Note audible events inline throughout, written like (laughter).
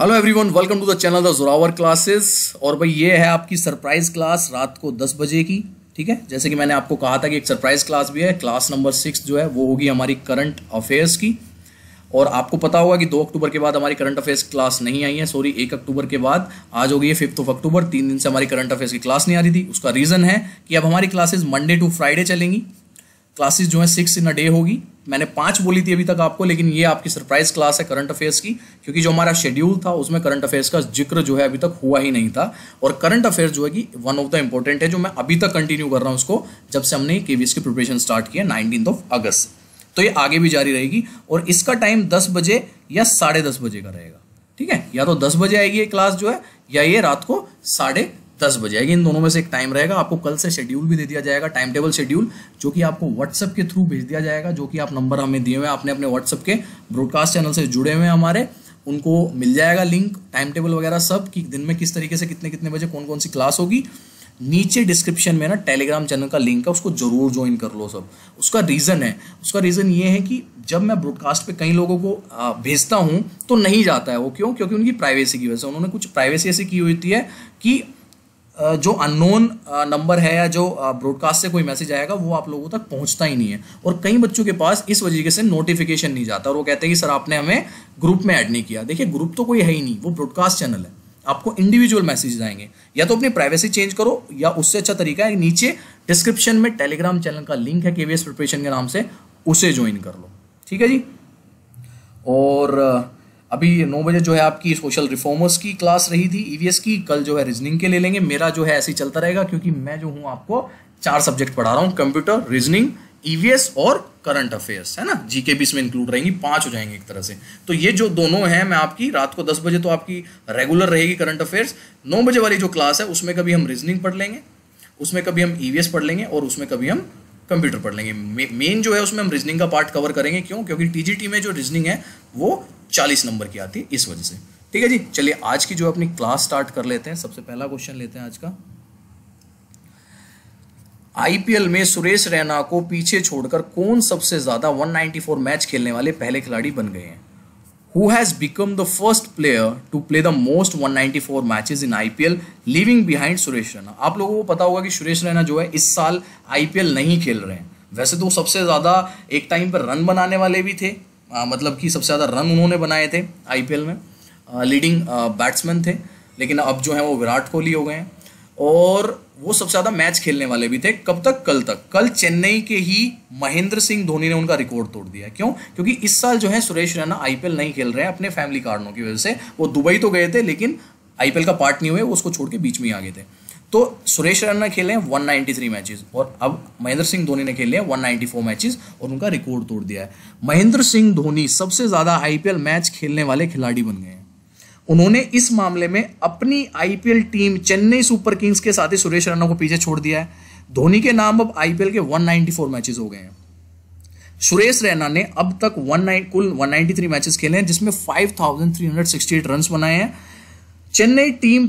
hello everyone welcome to the channel the Zorawar classes और भाई ये है आपकी सरप्राइज क्लास रात को 10 बजे की ठीक है जैसे कि मैंने आपको कहा था कि एक सरप्राइज क्लास भी है क्लास नंबर सिक्स जो है वो होगी हमारी करंट अफेयर्स की और आपको पता होगा कि दो अक्टूबर के बाद हमारी करंट अफेयर्स क्लास नहीं आई है सॉरी एक अक्टूबर के बाद आज होगी है फिफ्थ ऑफ अक्टूबर तीन दिन से हमारी करंट अफेयर्स की क्लास नहीं आ रही थी उसका रीज़न है कि अब हमारी क्लासेज मंडे टू फ्राइडे चलेंगी क्लासेस जो है सिक्स इन अ डे होगी मैंने पांच बोली थी अभी तक आपको लेकिन ये आपकी सरप्राइज क्लास है करंट अफेयर्स की क्योंकि जो हमारा शेड्यूल था उसमें करंट अफेयर्स का जिक्र जो है अभी तक हुआ ही नहीं था और करंट अफेयर्स जो है कि वन ऑफ द इंपॉर्टेंट है जो मैं अभी तक कंटिन्यू कर रहा हूँ उसको जब से हमने के की प्रिपरेशन स्टार्ट किया नाइनटीन ऑफ अगस्त तो ये आगे भी जारी रहेगी और इसका टाइम दस बजे या साढ़े दस बजे का रहेगा ठीक है या तो दस बजे आएगी ये क्लास जो है या ये रात को साढ़े दस बजे आएगी इन दोनों में से एक टाइम रहेगा आपको कल से शेड्यूल भी दे दिया जाएगा टाइम टेबल शेड्यूल जो कि आपको व्हाट्सअप के थ्रू भेज दिया जाएगा जो कि आप नंबर हमें दिए हुए आपने अपने व्हाट्सअप के ब्रॉडकास्ट चैनल से जुड़े हुए हैं हमारे उनको मिल जाएगा लिंक टाइम टेबल वगैरह सब कि दिन में किस तरीके से कितने कितने बजे कौन कौन सी क्लास होगी नीचे डिस्क्रिप्शन में ना टेलीग्राम चैनल का लिंक है उसको जरूर ज्वाइन कर लो सब उसका रीज़न है उसका रीज़न ये है कि जब मैं ब्रॉडकास्ट पे कई लोगों को भेजता हूँ तो नहीं जाता है वो क्यों क्योंकि उनकी प्राइवेसी की वजह से उन्होंने कुछ प्राइवेसी ऐसी की हुई है कि जो अननोन नंबर है या जो ब्रॉडकास्ट से कोई मैसेज आएगा वो आप लोगों तक पहुंचता ही नहीं है और कई बच्चों के पास इस वजह से नोटिफिकेशन नहीं जाता और वो कहते हैं कि सर आपने हमें ग्रुप में ऐड नहीं किया देखिए ग्रुप तो कोई है ही नहीं वो ब्रॉडकास्ट चैनल है आपको इंडिविजुअल मैसेज आएंगे या तो अपनी प्राइवेसी चेंज करो या उससे अच्छा तरीका है नीचे डिस्क्रिप्शन में टेलीग्राम चैनल का लिंक है केवीएस प्रिपरेशन के नाम से उसे ज्वाइन कर लो ठीक है जी और अभी नौ बजे जो है आपकी सोशल रिफॉर्मर्स की क्लास रही थी ईवीएस e की कल जो है रीजनिंग के ले लेंगे मेरा जो है ऐसे ही चलता रहेगा क्योंकि मैं जो हूँ आपको चार सब्जेक्ट पढ़ा रहा हूँ कंप्यूटर रीजनिंग ईवीएस और करंट अफेयर्स है ना जीके भी इसमें इंक्लूड रहेंगी पांच हो जाएंगे एक तरह से तो ये जो दोनों हैं मैं आपकी रात को दस बजे तो आपकी रेगुलर रहेगी करंट अफेयर्स नौ बजे वाली जो क्लास है उसमें कभी हम रीजनिंग पढ़ लेंगे उसमें कभी हम ईवीएस e पढ़ लेंगे और उसमें कभी हम कंप्यूटर पढ़ लेंगे मेन जो है उसमें हम रीजनिंग का पार्ट कवर करेंगे क्यों क्योंकि टीजीटी में जो रीजनिंग है वो चालीस नंबर की आती है इस वजह से ठीक है जी चलिए आज की जो अपनी क्लास स्टार्ट कर लेते हैं सबसे पहला क्वेश्चन लेते हैं आज का आईपीएल में सुरेश रैना को पीछे छोड़कर कौन सबसे ज्यादा 194 मैच खेलने वाले पहले खिलाड़ी बन गए हैं who has become the first player to play the most 194 matches in IPL, leaving behind Suresh Raina आप लोगों को पता होगा कि सुरेश रैना जो है इस साल IPL नहीं खेल रहे हैं वैसे तो सबसे ज़्यादा एक टाइम पर रन बनाने वाले भी थे आ, मतलब कि सबसे ज़्यादा रन उन्होंने बनाए थे IPL में आ, लीडिंग बैट्समैन थे लेकिन अब जो है वो विराट कोहली हो गए हैं और वो सबसे ज़्यादा मैच खेलने वाले भी थे कब तक कल तक कल चेन्नई के ही महेंद्र सिंह धोनी ने उनका रिकॉर्ड तोड़ दिया क्यों क्योंकि इस साल जो है सुरेश रैना आईपीएल नहीं खेल रहे हैं अपने फैमिली कारणों की वजह से वो दुबई तो गए थे लेकिन आईपीएल का पार्ट नहीं हुए वो उसको छोड़ के बीच में ही आ गए थे तो सुरेश रैना खेले हैं वन मैचेस और अब महेंद्र सिंह धोनी ने खेले हैं वन मैचेस और उनका रिकॉर्ड तोड़ दिया है महेंद्र सिंह धोनी सबसे ज़्यादा आईपीएल मैच खेलने वाले खिलाड़ी बन गए हैं उन्होंने इस मामले में अपनी IPL team Chennai Super Kings के साथ ही सुरेश रैना को पीछे छोड़ दिया है धोनी के नाम अब आईपीएल के 194 मैचेस हो गए हैं सुरेश रैना ने अब तक वन नाइन कुल 193 मैचेस खेले हैं जिसमें 5,368 रन बनाए हैं चेन्नई टीम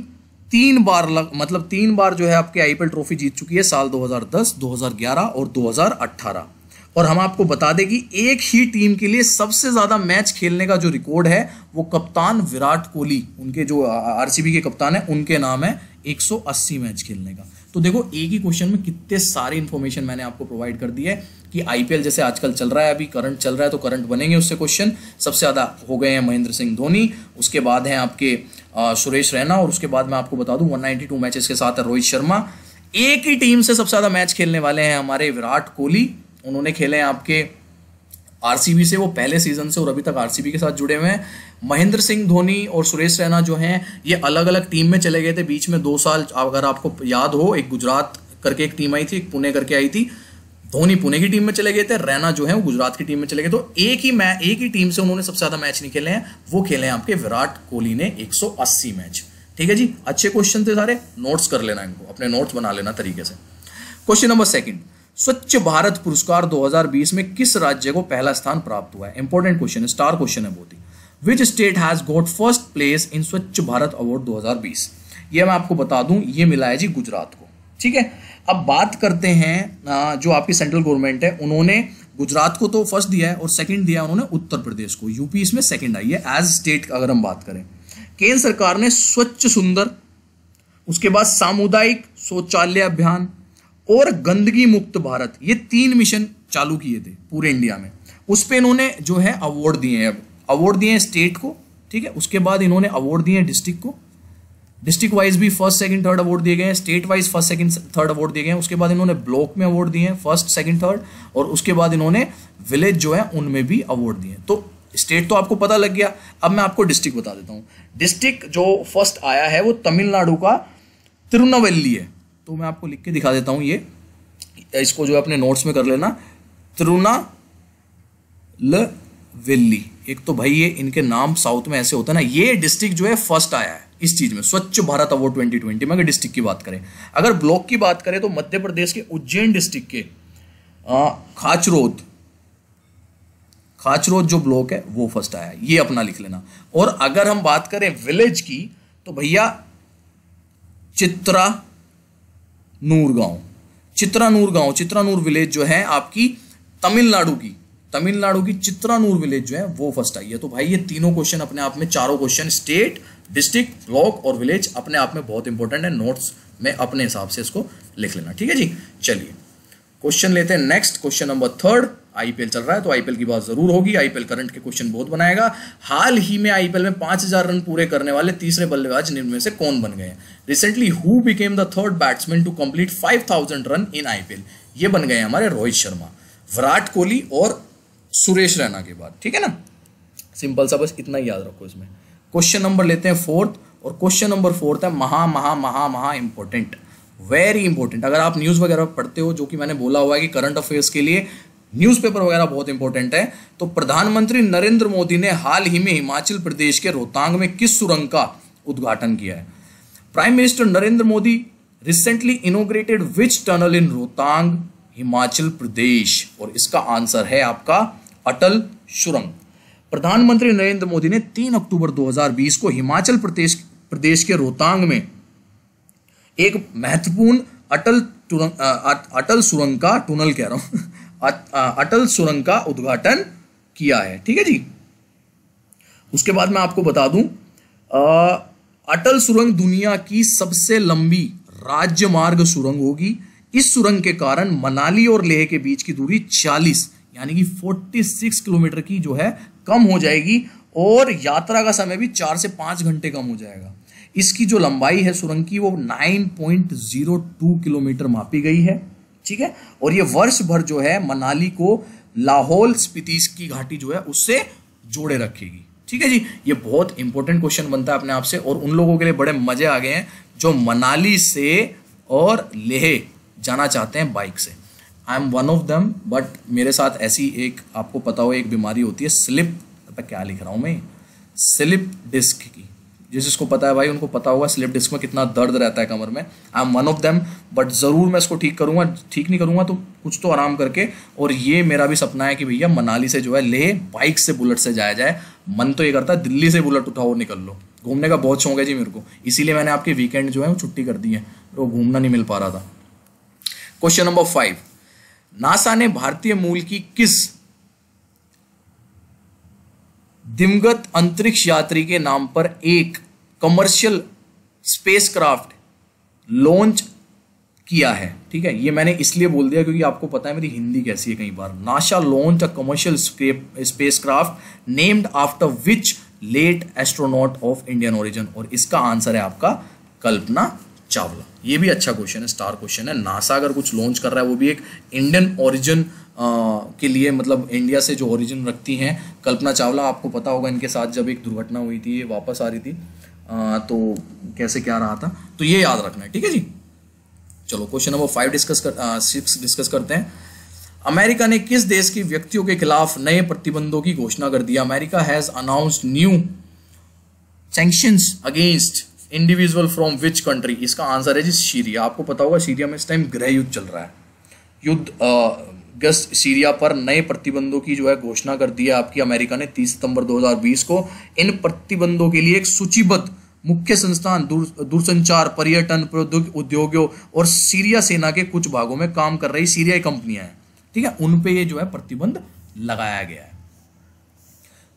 तीन बार लग, मतलब तीन बार जो है आपके आईपीएल ट्रॉफी जीत चुकी है साल 2010, 2011 और 2018 और हम आपको बता दें कि एक ही टीम के लिए सबसे ज़्यादा मैच खेलने का जो रिकॉर्ड है वो कप्तान विराट कोहली उनके जो आरसीबी के कप्तान है उनके नाम है 180 मैच खेलने का तो देखो एक ही क्वेश्चन में कितने सारे इन्फॉर्मेशन मैंने आपको प्रोवाइड कर दी है कि आईपीएल जैसे आजकल चल रहा है अभी करंट चल रहा है तो करंट बनेंगे उससे क्वेश्चन सबसे ज़्यादा हो गए हैं महेंद्र सिंह धोनी उसके बाद हैं आपके आ, सुरेश रैना और उसके बाद मैं आपको बता दूं 192 मैचेस के साथ है रोहित शर्मा एक ही टीम से सबसे ज़्यादा मैच खेलने वाले हैं हमारे विराट कोहली उन्होंने खेले हैं आपके आरसीबी से वो पहले सीजन से और अभी तक आरसीबी के साथ जुड़े हुए हैं महेंद्र सिंह धोनी और सुरेश रैना जो हैं ये अलग अलग टीम में चले गए थे बीच में दो साल अगर आपको याद हो एक गुजरात करके एक टीम आई थी एक पुणे करके आई थी धोनी पुणे की टीम में चले गए थे रैना जो है वो गुजरात की टीम में चले गए तो एक ही मैच एक ही टीम से उन्होंने सबसे ज्यादा मैच नहीं खेले हैं वो खेले हैं आपके विराट कोहली ने 180 मैच ठीक है जी अच्छे क्वेश्चन थे सारे नोट्स कर लेना इनको अपने नोट्स बना लेना तरीके से क्वेश्चन नंबर सेकंड स्वच्छ भारत पुरस्कार 2020 में किस राज्य को पहला स्थान प्राप्त हुआ है इंपॉर्टेंट क्वेश्चन है स्टार क्वेश्चन है बहुत ही which state has got first place in Swachh Bharat award 2020 ये मैं आपको बता दूं ये मिला है जी गुजरात को ठीक है अब बात करते हैं जो आपकी सेंट्रल गवर्नमेंट है उन्होंने गुजरात को तो फर्स्ट दिया है और सेकेंड दिया उन्होंने उत्तर प्रदेश को यूपी इसमें सेकेंड आई है एज स्टेट अगर हम बात करें केंद्र सरकार ने स्वच्छ सुंदर उसके बाद सामुदायिक शौचालय अभियान और गंदगी मुक्त भारत ये तीन मिशन चालू किए थे पूरे इंडिया में उस पर इन्होंने जो है अवार्ड दिए हैं अब अवार्ड दिए हैं स्टेट को ठीक है उसके बाद इन्होंने अवार्ड दिए हैं डिस्ट्रिक्ट को डिस्ट्रिक्ट वाइज भी फर्स्ट सेकंड थर्ड अवार्ड दिए गए हैं state wise first second third award दिए गए हैं उसके बाद इन्होंने ब्लॉक में अवार्ड दिए हैं फर्स्ट सेकंड थर्ड और उसके बाद इन्होंने विलेज जो है उनमें भी अवार्ड दिए तो स्टेट तो आपको पता लग गया अब मैं आपको डिस्ट्रिक्ट बता देता हूँ डिस्ट्रिक्ट जो फर्स्ट आया है वो तमिलनाडु का तिरुनावेली है तो मैं आपको लिख के दिखा देता हूँ ये इसको जो है अपने नोट्स में कर लेना त्रुना ल वेल्ली एक तो भाई ये इनके नाम साउथ में ऐसे होता है ना ये डिस्ट्रिक्ट जो है फर्स्ट आया है इस चीज़ में स्वच्छ भारत अवार्ड ट्वेंटी ट्वेंटी में अगर डिस्ट्रिक्ट की बात करें अगर ब्लॉक की बात करें तो मध्य प्रदेश के उज्जैन डिस्ट्रिक्ट के खाचरोद खाचरोद जो ब्लॉक है वो फर्स्ट आया ये अपना लिख लेना और अगर हम बात करें विलेज की तो भैया चित्रा नूर गाँव चित्रानूर गाँव चित्रानूर विलेज जो है आपकी तमिलनाडु की तमिलनाडु की चित्रानूर विलेज जो है वो फर्स्ट आई है तो भाई ये तीनों क्वेश्चन अपने आप में चारों क्वेश्चन स्टेट डिस्ट्रिक्ट ब्लॉक और विलेज अपने आप में बहुत इंपॉर्टेंट है नोट्स में अपने हिसाब से इसको लिख लेना ठीक है जी चलिए क्वेश्चन लेते हैं next question number third IPL चल रहा है तो आईपीएल की बात जरूर होगी आईपीएल करंट के क्वेश्चन बहुत बनाएगा हाल ही में आईपीएल में पांच हजार रन पूरे करने वाले तीसरे बल्लेबाज निम्न में से कौन बन गए recently who became the third batsman to complete five thousand run in IPL ये बन गए हमारे रोहित शर्मा विराट कोहली और सुरेश रैना के बाद ठीक है ना सिंपल सा बस इतना याद रखो इसमें क्वेश्चन नंबर लेते हैं फोर्थ और क्वेश्चन नंबर फोर्थ है महा महा महा महा इंपॉर्टेंट वेरी इंपॉर्टेंट अगर आप न्यूज़ वगैरह पढ़ते हो जो कि मैंने बोला हुआ है कि करंट अफेयर्स के लिए न्यूज़पेपर वगैरह बहुत इंपॉर्टेंट है तो प्रधानमंत्री नरेंद्र मोदी ने हाल ही में हिमाचल प्रदेश के रोहतांग में किस सुरंग का उद्घाटन किया है prime minister Narendra Modi recently inaugurated which tunnel in Rohtang Himachal Pradesh और इसका आंसर है आपका अटल सुरंग प्रधानमंत्री नरेंद्र मोदी ने 3 अक्टूबर 2020 को हिमाचल प्रदेश प्रदेश के रोहतांग में एक महत्वपूर्ण अटल अटल सुरंग का टनल कह रहा हूं अटल सुरंग का उद्घाटन किया है ठीक है जी उसके बाद मैं आपको बता दूं अटल सुरंग दुनिया की सबसे लंबी राज्य मार्ग सुरंग होगी इस सुरंग के कारण मनाली और लेह के बीच की दूरी 40 यानी कि 46 किलोमीटर की जो है कम हो जाएगी और यात्रा का समय भी चार से पांच घंटे कम हो जाएगा इसकी जो लंबाई है सुरंग की वो 9.02 किलोमीटर मापी गई है ठीक है और ये वर्ष भर जो है मनाली को लाहौल स्पीति की घाटी जो है उससे जोड़े रखेगी ठीक है जी ये बहुत इंपॉर्टेंट क्वेश्चन बनता है अपने आप से और उन लोगों के लिए बड़े मजे आ गए हैं जो मनाली से और लेह जाना चाहते हैं बाइक से I am one of them but मेरे साथ ऐसी एक आपको पता हो एक बीमारी होती है स्लिप क्या लिख रहा हूँ मैं स्लिप डिस्क की जिस जिसको पता है भाई उनको पता होगा स्लिप डिस्क में कितना दर्द रहता है कमर में I am one of them but ज़रूर मैं इसको ठीक करूंगा ठीक नहीं करूंगा तो कुछ तो आराम करके और ये मेरा भी सपना है कि भैया मनाली से जो है ले बाइक से बुलेट से जाया जाए मन तो ये करता है दिल्ली से बुलेट उठाओ और निकल लो घूमने का बहुत शौक है जी मेरे को इसीलिए मैंने आपके वीकेंड जो है वो छुट्टी कर दी है तो घूमना नहीं मिल पा रहा था क्वेश्चन नंबर फाइव नासा ने भारतीय मूल की किस दिमगत अंतरिक्ष यात्री के नाम पर एक कमर्शियल स्पेसक्राफ्ट लॉन्च किया है ठीक है ये मैंने इसलिए बोल दिया क्योंकि आपको पता है मेरी हिंदी कैसी है कई बार NASA launch a commercial space craft named after which late astronaut of Indian origin और इसका आंसर है आपका कल्पना चावला ये भी अच्छा क्वेश्चन है स्टार क्वेश्चन है नासा अगर कुछ लॉन्च कर रहा है वो भी एक इंडियन ओरिजिन के लिए मतलब इंडिया से जो ओरिजिन रखती हैं कल्पना चावला आपको पता होगा इनके साथ जब एक दुर्घटना हुई थी ये वापस आ रही थी आ, तो कैसे क्या रहा था तो ये याद रखना है ठीक है जी चलो क्वेश्चन नंबर फाइव डिस्कस कर सिक्स डिस्कस करते हैं अमेरिका ने किस देश की व्यक्तियों के खिलाफ नए प्रतिबंधों की घोषणा कर दिया America has announced new sanctions against individual from which country इसका आंसर है जी सीरिया आपको पता होगा सीरिया में इस टाइम गृह युद्ध चल रहा है युद्ध गस्त सीरिया पर नए प्रतिबंधों की जो है घोषणा कर दी है आपकी अमेरिका ने 30 सितंबर 2020 को इन प्रतिबंधों के लिए एक सूचीबद्ध मुख्य संस्थान दूरसंचार पर्यटन प्रौद्योगिक उद्योगों और सीरिया सेना के कुछ भागों में काम कर रही सीरियाई कंपनियां हैं ठीक है उनपे ये जो है प्रतिबंध लगाया गया है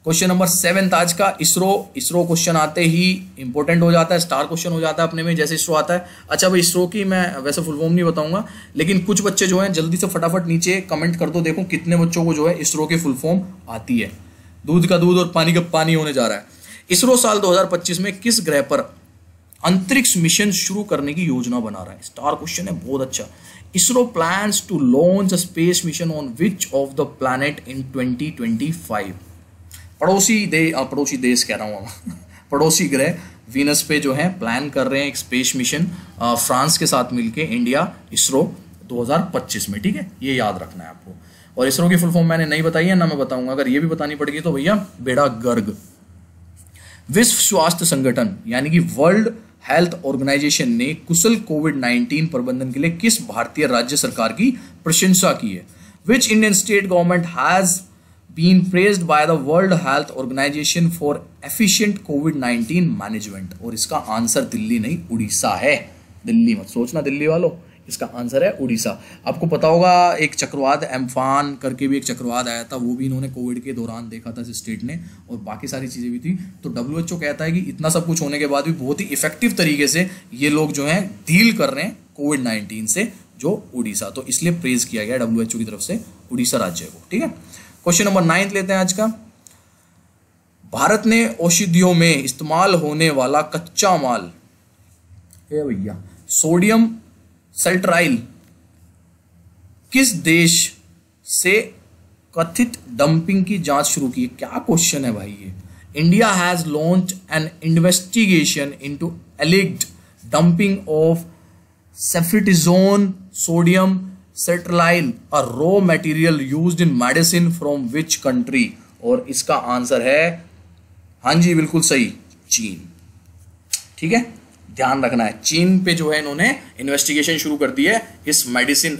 क्वेश्चन नंबर सेवेंथ आज का इसरो इसरो क्वेश्चन आते ही इंपॉर्टेंट हो जाता है स्टार क्वेश्चन हो जाता है अपने में जैसे इसरो आता है अच्छा भाई इसरो की मैं वैसे फुल फॉर्म नहीं बताऊंगा लेकिन कुछ बच्चे जो हैं जल्दी से फटाफट नीचे कमेंट कर दो देखो कितने बच्चों को जो है इसरो की फुल फॉर्म आती है दूध का दूध और पानी का पानी होने जा रहा है इसरो साल दो में किस ग्रह पर अंतरिक्ष मिशन शुरू करने की योजना बना रहा है स्टार क्वेश्चन है बहुत अच्छा ISRO plan to launch space mission on which of the planet in twenty पड़ोसी दे आ, पड़ोसी देश कह रहा हूँ (laughs) पड़ोसी ग्रह वीनस पे जो है प्लान कर रहे हैं एक स्पेस मिशन फ्रांस के साथ मिलके इंडिया इसरो 2025 में ठीक है ये याद रखना है आपको और इसरो की फुल फॉर्म मैंने नहीं बताई है ना मैं बताऊंगा अगर ये भी बतानी पड़ेगी तो भैया बेड़ा गर्ग विश्व स्वास्थ्य संगठन यानी कि वर्ल्ड हेल्थ ऑर्गेनाइजेशन ने कुशल कोविड 19 प्रबंधन के लिए किस भारतीय राज्य सरकार की प्रशंसा की है which Indian state government has been praised by the World Health Organization for efficient COVID-19 management और इसका आंसर दिल्ली नहीं उड़ीसा है दिल्ली मत सोचना दिल्ली वालों इसका आंसर है उड़ीसा आपको पता होगा एक चक्रवात एम्फान करके भी एक चक्रवात आया था वो भी इन्होंने कोविड के दौरान देखा था इस स्टेट ने और बाकी सारी चीज़ें भी थी तो डब्ल्यू कहता है कि इतना सब कुछ होने के बाद भी बहुत ही इफेक्टिव तरीके से ये लोग जो हैं डील कर रहे हैं कोविड नाइन्टीन से जो उड़ीसा तो इसलिए प्रेज किया गया डब्ल्यू की तरफ से उड़ीसा राज्य को ठीक है क्वेश्चन नंबर नाइन्थ लेते हैं आज का भारत ने औषधियों में इस्तेमाल होने वाला कच्चा माल भैया सोडियम सल्ट्राइल किस देश से कथित डंपिंग की जांच शुरू की क्या क्वेश्चन है भाई ये India has launch an investigation into alleged dumping of ceftriaxone sodium sterile a raw material used in medicine from which country और इसका आंसर है हाँ जी बिल्कुल सही चीन ठीक है ध्यान रखना है चीन पे जो है इन्होंने इन्वेस्टिगेशन शुरू कर दी है इस मेडिसिन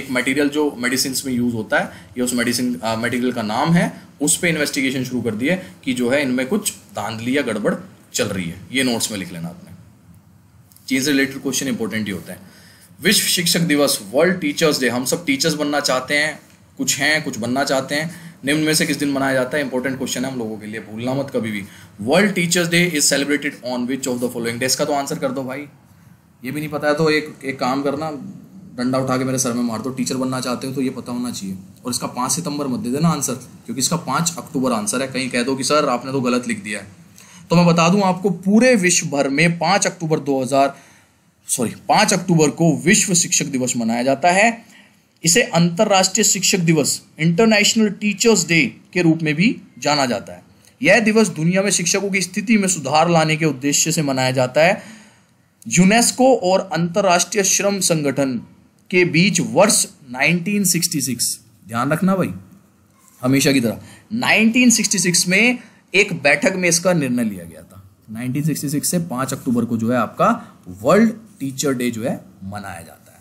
एक मटेरियल जो मेडिसिन में यूज़ होता है ये उस मेडिसिन मटेरियल का नाम है उस पर इन्वेस्टिगेशन शुरू कर दी है कि जो है इनमें कुछ धांधली या गड़बड़ चल रही है ये नोट्स में लिख लेना आपने चीन से रिलेटेड क्वेश्चन इंपॉर्टेंट ही होता है विश्व शिक्षक दिवस वर्ल्ड टीचर्स डे हम सब टीचर्स बनना चाहते हैं कुछ हैं कुछ बनना चाहते हैं निम्न में से किस दिन मनाया जाता है इंपॉर्टेंट क्वेश्चन है हम लोगों के लिए भूलना मत कभी भी world teachers day is celebrated on which of the following day इसका तो आंसर कर दो भाई ये भी नहीं पता है तो एक एक काम करना डंडा उठा के मेरे सर में मार दो टीचर बनना चाहते हो तो ये पता होना चाहिए और इसका पाँच सितंबर मत दे देना आंसर क्योंकि इसका पाँच अक्टूबर आंसर है कहीं कह दो कि सर आपने तो गलत लिख दिया है तो मैं बता दूं आपको पूरे विश्व भर में पाँच अक्टूबर 2000 सॉरी पांच अक्टूबर को विश्व शिक्षक दिवस मनाया जाता है इसे अंतर्राष्ट्रीय शिक्षक दिवस इंटरनेशनल टीचर्स डे के रूप में भी जाना जाता है यह दिवस दुनिया में शिक्षकों की स्थिति में सुधार लाने के उद्देश्य से मनाया जाता है यूनेस्को और अंतर्राष्ट्रीय श्रम संगठन के बीच वर्ष 1966 ध्यान रखना भाई हमेशा की तरह 1966 में एक बैठक में इसका निर्णय लिया गया था 1966 से 5 अक्टूबर को जो है आपका वर्ल्ड टीचर डे जो है मनाया जाता है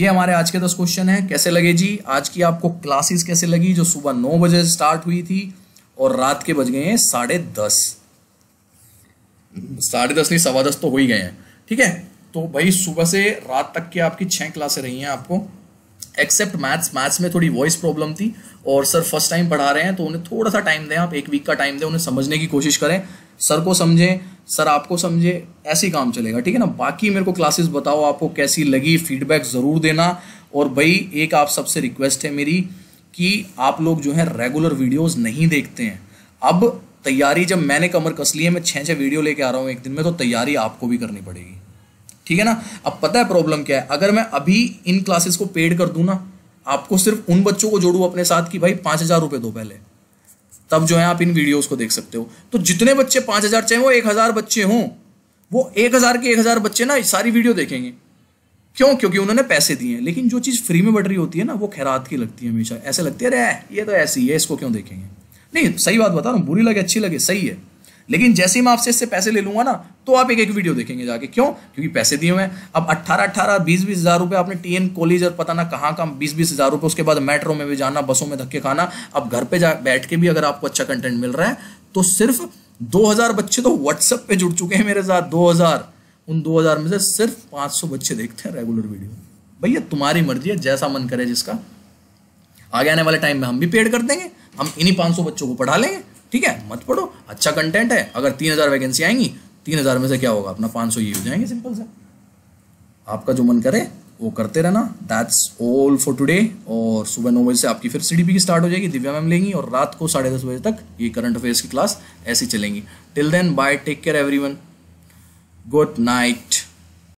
ये हमारे आज के दस क्वेश्चन हैं कैसे लगे जी आज की आपको क्लासेस कैसे लगी जो सुबह नौ बजे स्टार्ट हुई थी और रात के बज गए हैं साढ़े दस साढ़े दस नहीं सवा दस तो हो ही गए हैं ठीक है तो भाई सुबह से रात तक की आपकी छः क्लासे रही हैं आपको एक्सेप्ट मैथ्स मैथ्स में थोड़ी वॉइस प्रॉब्लम थी और सर फर्स्ट टाइम पढ़ा रहे हैं तो उन्हें थोड़ा सा टाइम दें आप एक वीक का टाइम दें उन्हें समझने की कोशिश करें सर को समझें सर आपको समझे ऐसे काम चलेगा ठीक है ना बाकी मेरे को क्लासेस बताओ आपको कैसी लगी फीडबैक ज़रूर देना और भाई एक आप सबसे रिक्वेस्ट है मेरी कि आप लोग जो है रेगुलर वीडियोस नहीं देखते हैं अब तैयारी जब मैंने कमर कस ली है मैं छः छः वीडियो लेके आ रहा हूँ एक दिन में तो तैयारी आपको भी करनी पड़ेगी ठीक है ना अब पता है प्रॉब्लम क्या है अगर मैं अभी इन क्लासेस को पेड कर दूँ ना आपको सिर्फ उन बच्चों को जोड़ू अपने साथ कि भाई पाँच हज़ार रुपये दो पहले तब जो है आप इन वीडियोस को देख सकते हो तो जितने बच्चे पाँच हज़ार चाहे वो एक हज़ार बच्चे हों वो एक हज़ार के एक हज़ार बच्चे ना सारी वीडियो देखेंगे क्यों क्योंकि उन्होंने पैसे दिए हैं लेकिन जो चीज़ फ्री में बढ़ रही होती है ना वो खैरात की लगती है हमेशा ऐसे लगती है अरे ये तो ऐसी है इसको क्यों देखेंगे नहीं सही बात बता रहा हूँ बुरी लगे अच्छी लगे सही है लेकिन जैसे ही मैं आपसे इससे पैसे ले लूंगा ना तो आप एक एक वीडियो देखेंगे जाके क्यों क्योंकि पैसे दिए हुए हैं अब अट्ठारह अट्ठारह बीस बीस हज़ार रुपये आपने टी एन कॉलेज और पता ना कहाँ कहाँ बीस बीस हज़ार रुपये उसके बाद मेट्रो में भी जाना बसों में धक्के खाना अब घर पर जा बैठ के भी अगर आपको अच्छा कंटेंट मिल रहा है तो सिर्फ दो बच्चे तो व्हाट्सएप पर जुड़ चुके हैं मेरे साथ दो उन दो में से सिर्फ पाँच बच्चे देखते हैं रेगुलर वीडियो भैया तुम्हारी मर्जी है जैसा मन करे जिसका आगे आने वाले टाइम में हम भी पेड कर देंगे हम इन्हीं 500 बच्चों को पढ़ा लेंगे ठीक है मत पढ़ो अच्छा कंटेंट है अगर तीन हज़ार वैकेंसी आएंगी तीन हज़ार में से क्या होगा अपना पाँच सौ ये हो जाएंगे सिंपल से आपका जो मन करे वो करते रहना दैट्स ऑल फॉर टुडे और सुबह नौ बजे से आपकी फिर सी की स्टार्ट हो जाएगी दिव्या मैम लेंगी और रात को साढ़े दस बजे तक ये करंट अफेयर्स की क्लास ऐसी चलेंगी till then bye take care every good night